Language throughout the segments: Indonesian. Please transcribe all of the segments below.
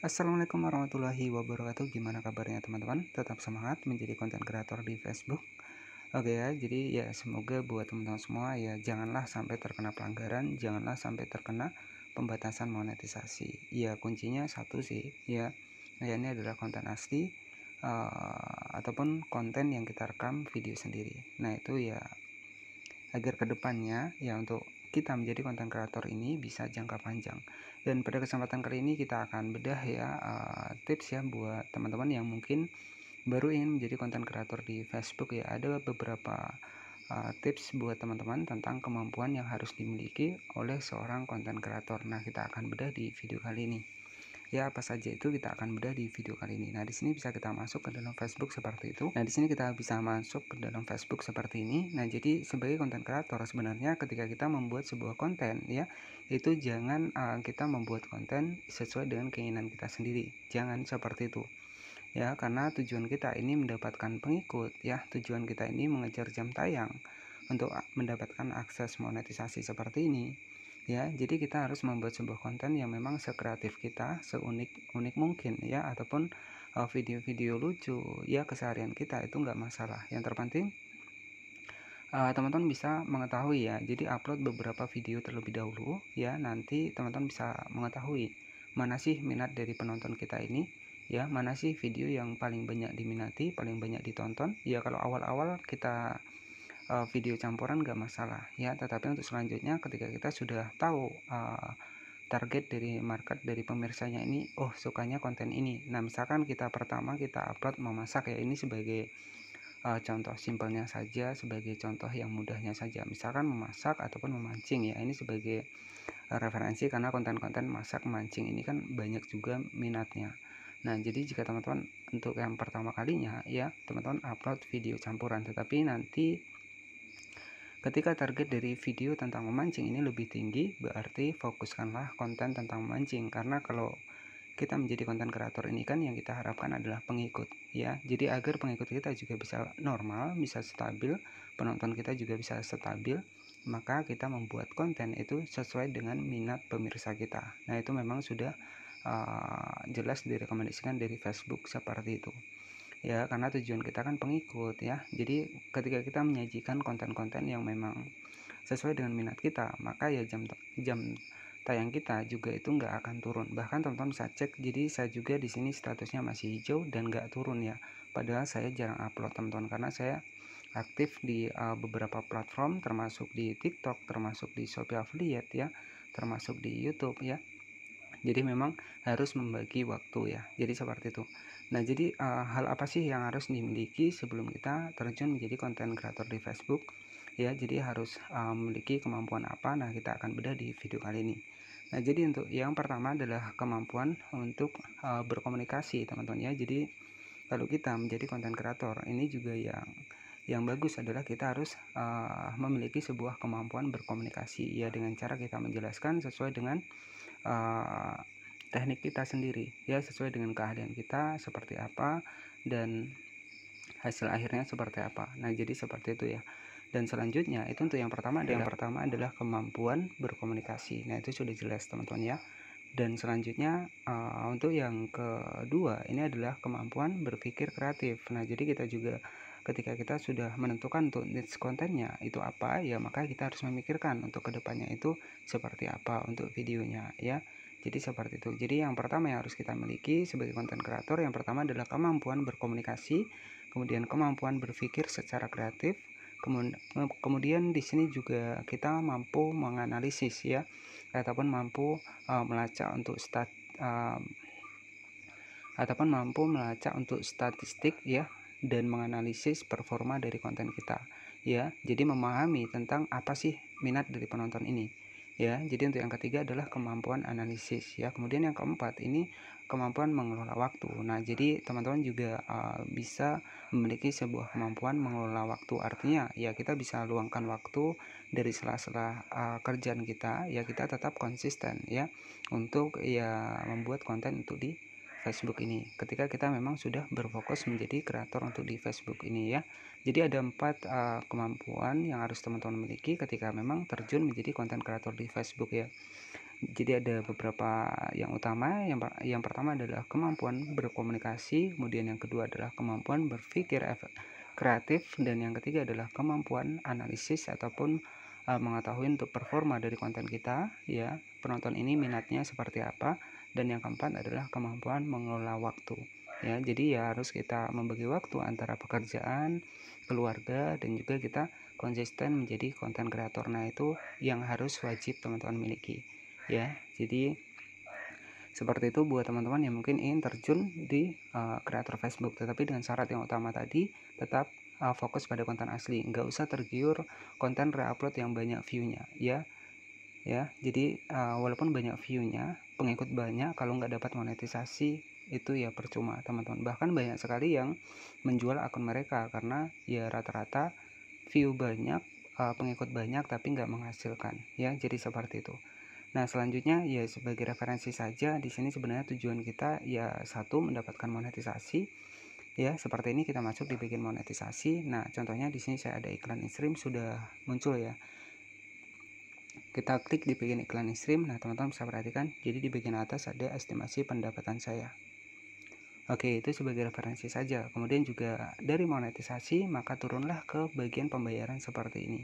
Assalamualaikum warahmatullahi wabarakatuh Gimana kabarnya teman-teman Tetap semangat menjadi konten kreator di Facebook Oke ya jadi ya semoga buat teman-teman semua ya Janganlah sampai terkena pelanggaran Janganlah sampai terkena pembatasan monetisasi Ya kuncinya satu sih ya Ya ini adalah konten asli uh, Ataupun konten yang kita rekam video sendiri Nah itu ya agar kedepannya ya untuk kita menjadi konten kreator ini bisa jangka panjang. Dan pada kesempatan kali ini kita akan bedah ya uh, tips ya buat teman-teman yang mungkin baru ingin menjadi konten kreator di Facebook ya. Ada beberapa uh, tips buat teman-teman tentang kemampuan yang harus dimiliki oleh seorang konten kreator. Nah, kita akan bedah di video kali ini ya apa saja itu kita akan bedah di video kali ini nah di sini bisa kita masuk ke dalam Facebook seperti itu nah di sini kita bisa masuk ke dalam Facebook seperti ini nah jadi sebagai konten kreator sebenarnya ketika kita membuat sebuah konten ya itu jangan uh, kita membuat konten sesuai dengan keinginan kita sendiri jangan seperti itu ya karena tujuan kita ini mendapatkan pengikut ya tujuan kita ini mengejar jam tayang untuk mendapatkan akses monetisasi seperti ini ya jadi kita harus membuat sebuah konten yang memang sekreatif kita seunik unik mungkin ya ataupun eh, video-video lucu ya keseharian kita itu nggak masalah yang terpenting eh, teman-teman uh, teman -teman bisa mengetahui ya jadi upload beberapa video terlebih dahulu ya nanti teman-teman bisa mengetahui mana sih minat dari penonton kita ini ya mana sih video yang paling banyak diminati paling banyak ditonton ya kalau awal-awal kita uh, video campuran nggak masalah ya tetapi untuk selanjutnya ketika kita sudah tahu uh, target dari market dari pemirsanya ini oh sukanya konten ini nah misalkan kita pertama kita upload memasak ya ini sebagai uh, contoh simpelnya saja sebagai contoh yang mudahnya saja misalkan memasak ataupun memancing ya ini sebagai uh, referensi karena konten-konten masak mancing ini kan banyak juga minatnya nah jadi jika teman-teman untuk yang pertama kalinya ya teman-teman upload video campuran tetapi nanti Ketika target dari video tentang memancing ini lebih tinggi, berarti fokuskanlah konten tentang memancing karena kalau kita menjadi konten kreator ini kan yang kita harapkan adalah pengikut ya. Jadi agar pengikut kita juga bisa normal, bisa stabil, penonton kita juga bisa stabil, maka kita membuat konten itu sesuai dengan minat pemirsa kita. Nah, itu memang sudah uh, jelas direkomendasikan dari Facebook seperti itu ya karena tujuan kita kan pengikut ya jadi ketika kita menyajikan konten-konten yang memang sesuai dengan minat kita maka ya jam jam tayang kita juga itu nggak akan turun bahkan teman-teman bisa cek jadi saya juga di sini statusnya masih hijau dan nggak turun ya padahal saya jarang upload teman-teman karena saya aktif di uh, beberapa platform termasuk di TikTok termasuk di Shopee Affiliate ya termasuk di YouTube ya jadi memang harus membagi waktu ya jadi seperti itu Nah, jadi uh, hal apa sih yang harus dimiliki sebelum kita terjun menjadi konten kreator di Facebook? Ya, jadi harus uh, memiliki kemampuan apa? Nah, kita akan bedah di video kali ini. Nah, jadi untuk yang pertama adalah kemampuan untuk uh, berkomunikasi, teman-teman ya. Jadi kalau kita menjadi konten kreator, ini juga yang yang bagus adalah kita harus uh, memiliki sebuah kemampuan berkomunikasi ya dengan cara kita menjelaskan sesuai dengan teknik kita sendiri ya sesuai dengan keahlian kita seperti apa dan hasil akhirnya seperti apa nah jadi seperti itu ya dan selanjutnya itu untuk yang pertama adalah yang pertama adalah kemampuan berkomunikasi nah itu sudah jelas teman-teman ya dan selanjutnya uh, untuk yang kedua ini adalah kemampuan berpikir kreatif nah jadi kita juga ketika kita sudah menentukan untuk niche kontennya itu apa ya maka kita harus memikirkan untuk kedepannya itu seperti apa untuk videonya ya jadi seperti itu. Jadi yang pertama yang harus kita miliki sebagai konten kreator yang pertama adalah kemampuan berkomunikasi, kemudian kemampuan berpikir secara kreatif, eh, kemudian, di sini juga kita mampu menganalisis ya ataupun mampu uh, melacak untuk stat uh, ataupun mampu melacak untuk statistik ya dan menganalisis performa dari konten kita ya. Jadi memahami tentang apa sih minat dari penonton ini ya jadi untuk yang ketiga adalah kemampuan analisis ya kemudian yang keempat ini kemampuan mengelola waktu nah jadi teman-teman juga uh, bisa memiliki sebuah kemampuan mengelola waktu artinya ya kita bisa luangkan waktu dari sela-sela uh, kerjaan kita ya kita tetap konsisten ya untuk ya membuat konten untuk di Facebook ini ketika kita memang sudah berfokus menjadi kreator untuk di Facebook ini ya jadi ada empat uh, kemampuan yang harus teman-teman miliki ketika memang terjun menjadi konten kreator di Facebook ya jadi ada beberapa yang utama yang yang pertama adalah kemampuan berkomunikasi kemudian yang kedua adalah kemampuan berpikir kreatif dan yang ketiga adalah kemampuan analisis ataupun eh, mengetahui untuk performa dari konten kita ya penonton ini minatnya seperti apa dan yang keempat adalah kemampuan mengelola waktu ya jadi ya harus kita membagi waktu antara pekerjaan keluarga dan juga kita konsisten menjadi konten kreator nah itu yang harus wajib teman-teman miliki ya jadi seperti itu buat teman-teman yang mungkin ingin terjun di eh, kreator uh, Facebook tetapi dengan syarat yang utama tadi tetap uh, fokus pada konten asli nggak usah tergiur konten reupload yang banyak viewnya ya ya jadi uh, walaupun banyak viewnya pengikut banyak kalau nggak dapat monetisasi itu ya percuma teman-teman bahkan banyak sekali yang menjual akun mereka karena ya rata-rata view banyak eh, pengikut banyak tapi nggak menghasilkan ya jadi seperti itu nah selanjutnya ya sebagai referensi saja di sini sebenarnya tujuan kita ya satu mendapatkan monetisasi ya seperti ini kita masuk di bagian monetisasi nah contohnya di sini saya ada iklan Instagram sudah muncul ya kita klik di bagian iklan stream nah teman-teman bisa perhatikan jadi di bagian atas ada estimasi pendapatan saya oke itu sebagai referensi saja kemudian juga dari monetisasi maka turunlah ke bagian pembayaran seperti ini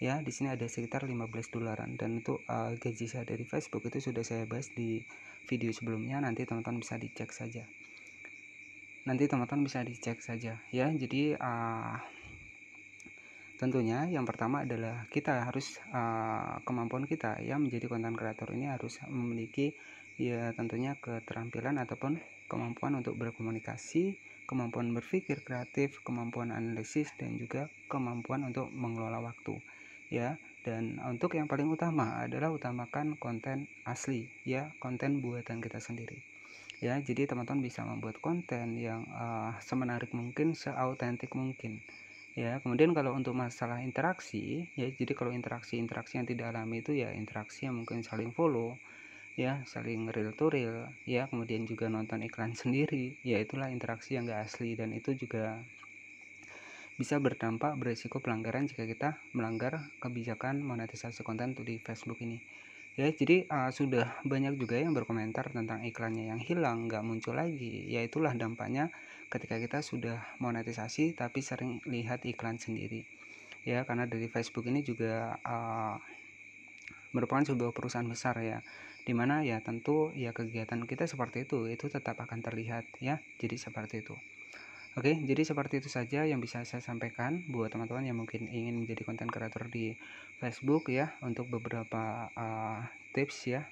ya di sini ada sekitar 15 dolaran dan untuk uh, gaji saya dari Facebook itu sudah saya bahas di video sebelumnya nanti teman-teman bisa dicek saja nanti teman-teman bisa dicek saja ya jadi uh, tentunya yang pertama adalah kita harus uh, kemampuan kita yang menjadi konten kreator ini harus memiliki ya tentunya keterampilan ataupun kemampuan untuk berkomunikasi kemampuan berpikir kreatif kemampuan analisis dan juga kemampuan untuk mengelola waktu ya dan untuk yang paling utama adalah utamakan konten asli ya konten buatan kita sendiri ya jadi teman-teman bisa membuat konten yang uh, semenarik mungkin seautentik mungkin ya kemudian kalau untuk masalah interaksi ya jadi kalau interaksi interaksi yang tidak alami itu ya interaksi yang mungkin saling follow ya saling real to real ya kemudian juga nonton iklan sendiri ya itulah interaksi yang gak asli dan itu juga bisa berdampak berisiko pelanggaran jika kita melanggar kebijakan monetisasi konten di Facebook ini ya jadi uh, sudah banyak juga yang berkomentar tentang iklannya yang hilang nggak muncul lagi ya itulah dampaknya ketika kita sudah monetisasi tapi sering lihat iklan sendiri ya karena dari Facebook ini juga uh, merupakan sebuah perusahaan besar ya dimana ya tentu ya kegiatan kita seperti itu itu tetap akan terlihat ya jadi seperti itu Oke, jadi seperti itu saja yang bisa saya sampaikan buat teman-teman yang mungkin ingin menjadi konten kreator di Facebook ya untuk beberapa uh, tips ya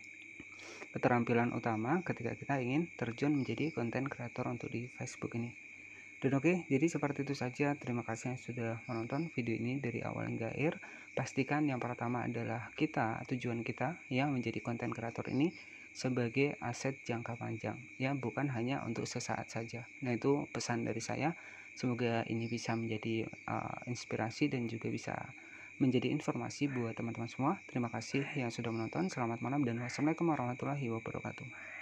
keterampilan utama ketika kita ingin terjun menjadi konten kreator untuk di Facebook ini. Dan oke, jadi seperti itu saja. Terima kasih yang sudah menonton video ini dari awal hingga akhir. Pastikan yang pertama adalah kita, tujuan kita yang menjadi konten kreator ini sebagai aset jangka panjang ya, bukan hanya untuk sesaat saja. Nah, itu pesan dari saya. Semoga ini bisa menjadi uh, inspirasi dan juga bisa menjadi informasi buat teman-teman semua. Terima kasih yang sudah menonton. Selamat malam dan wassalamualaikum warahmatullahi wabarakatuh.